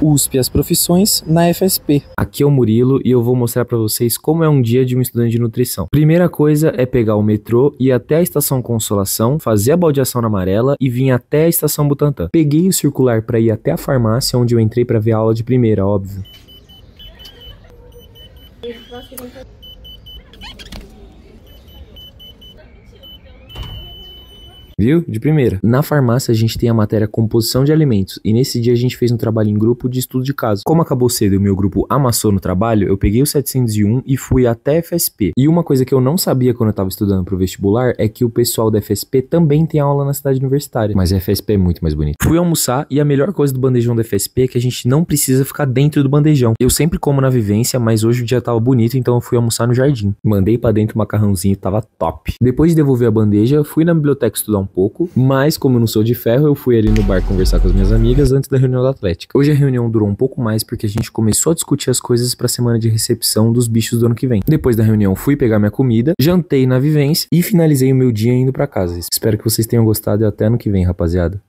USP as profissões na FSP. Aqui é o Murilo e eu vou mostrar para vocês como é um dia de um estudante de nutrição. Primeira coisa é pegar o metrô e até a estação Consolação, fazer a baldeação na amarela e vir até a estação Butantã. Peguei o circular para ir até a farmácia onde eu entrei para ver a aula de primeira, óbvio. viu? De primeira. Na farmácia a gente tem a matéria composição de alimentos e nesse dia a gente fez um trabalho em grupo de estudo de caso. Como acabou cedo e o meu grupo amassou no trabalho, eu peguei o 701 e fui até FSP. E uma coisa que eu não sabia quando eu tava estudando pro vestibular é que o pessoal da FSP também tem aula na cidade universitária, mas a FSP é muito mais bonita. Fui almoçar e a melhor coisa do bandejão da FSP é que a gente não precisa ficar dentro do bandejão. Eu sempre como na vivência, mas hoje o dia tava bonito, então eu fui almoçar no jardim. Mandei para dentro o macarrãozinho, tava top. Depois de devolver a bandeja, fui na biblioteca estudar um pouco, mas como eu não sou de ferro, eu fui ali no bar conversar com as minhas amigas antes da reunião da Atlética. Hoje a reunião durou um pouco mais porque a gente começou a discutir as coisas para a semana de recepção dos bichos do ano que vem. Depois da reunião, fui pegar minha comida, jantei na vivência e finalizei o meu dia indo para casa. Espero que vocês tenham gostado e até ano que vem, rapaziada.